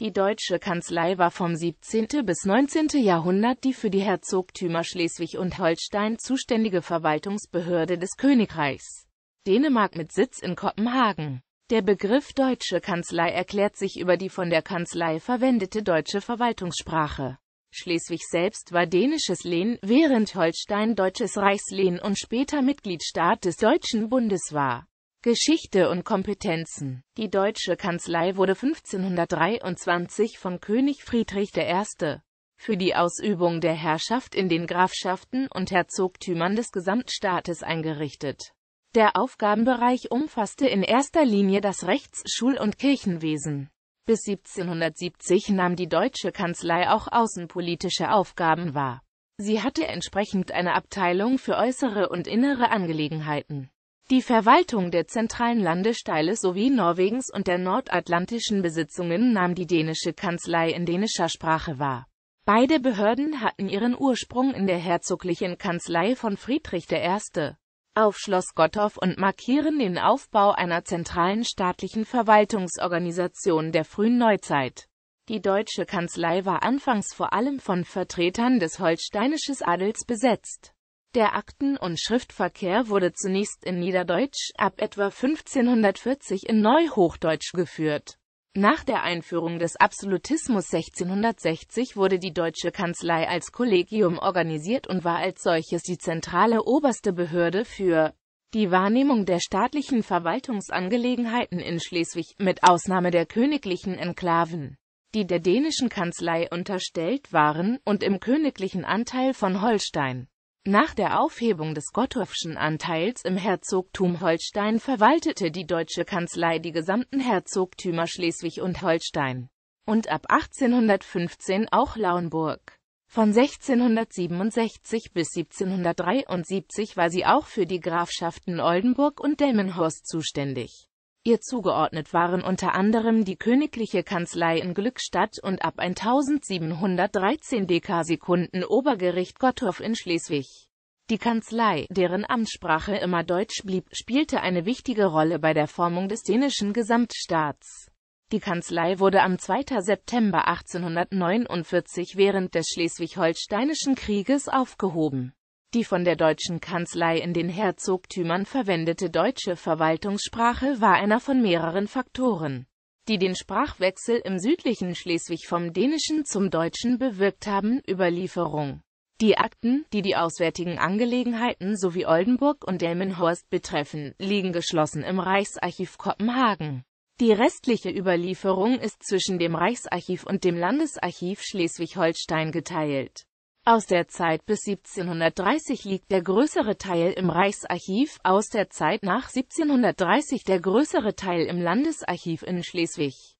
Die deutsche Kanzlei war vom 17. bis 19. Jahrhundert die für die Herzogtümer Schleswig und Holstein zuständige Verwaltungsbehörde des Königreichs Dänemark mit Sitz in Kopenhagen. Der Begriff deutsche Kanzlei erklärt sich über die von der Kanzlei verwendete deutsche Verwaltungssprache. Schleswig selbst war dänisches Lehen, während Holstein deutsches Reichslehen und später Mitgliedstaat des Deutschen Bundes war. Geschichte und Kompetenzen Die deutsche Kanzlei wurde 1523 von König Friedrich I. für die Ausübung der Herrschaft in den Grafschaften und Herzogtümern des Gesamtstaates eingerichtet. Der Aufgabenbereich umfasste in erster Linie das Rechts-, Schul- und Kirchenwesen. Bis 1770 nahm die deutsche Kanzlei auch außenpolitische Aufgaben wahr. Sie hatte entsprechend eine Abteilung für äußere und innere Angelegenheiten. Die Verwaltung der zentralen Landesteile sowie Norwegens und der nordatlantischen Besitzungen nahm die dänische Kanzlei in dänischer Sprache wahr. Beide Behörden hatten ihren Ursprung in der herzoglichen Kanzlei von Friedrich I. auf Schloss Gottorf und markieren den Aufbau einer zentralen staatlichen Verwaltungsorganisation der frühen Neuzeit. Die deutsche Kanzlei war anfangs vor allem von Vertretern des holsteinischen Adels besetzt. Der Akten- und Schriftverkehr wurde zunächst in Niederdeutsch, ab etwa 1540 in Neuhochdeutsch geführt. Nach der Einführung des Absolutismus 1660 wurde die Deutsche Kanzlei als Kollegium organisiert und war als solches die zentrale oberste Behörde für die Wahrnehmung der staatlichen Verwaltungsangelegenheiten in Schleswig, mit Ausnahme der königlichen Enklaven die der dänischen Kanzlei unterstellt waren, und im königlichen Anteil von Holstein nach der Aufhebung des Gotthofschen Anteils im Herzogtum Holstein verwaltete die deutsche Kanzlei die gesamten Herzogtümer Schleswig und Holstein und ab 1815 auch Lauenburg. Von 1667 bis 1773 war sie auch für die Grafschaften Oldenburg und Delmenhorst zuständig. Ihr zugeordnet waren unter anderem die königliche Kanzlei in Glückstadt und ab 1713 Dekasekunden Obergericht Gotthof in Schleswig. Die Kanzlei, deren Amtssprache immer Deutsch blieb, spielte eine wichtige Rolle bei der Formung des dänischen Gesamtstaats. Die Kanzlei wurde am 2. September 1849 während des Schleswig-Holsteinischen Krieges aufgehoben. Die von der deutschen Kanzlei in den Herzogtümern verwendete deutsche Verwaltungssprache war einer von mehreren Faktoren, die den Sprachwechsel im südlichen Schleswig vom Dänischen zum Deutschen bewirkt haben, Überlieferung. Die Akten, die die auswärtigen Angelegenheiten sowie Oldenburg und Delmenhorst betreffen, liegen geschlossen im Reichsarchiv Kopenhagen. Die restliche Überlieferung ist zwischen dem Reichsarchiv und dem Landesarchiv Schleswig-Holstein geteilt aus der Zeit bis 1730 liegt der größere Teil im Reichsarchiv, aus der Zeit nach 1730 der größere Teil im Landesarchiv in Schleswig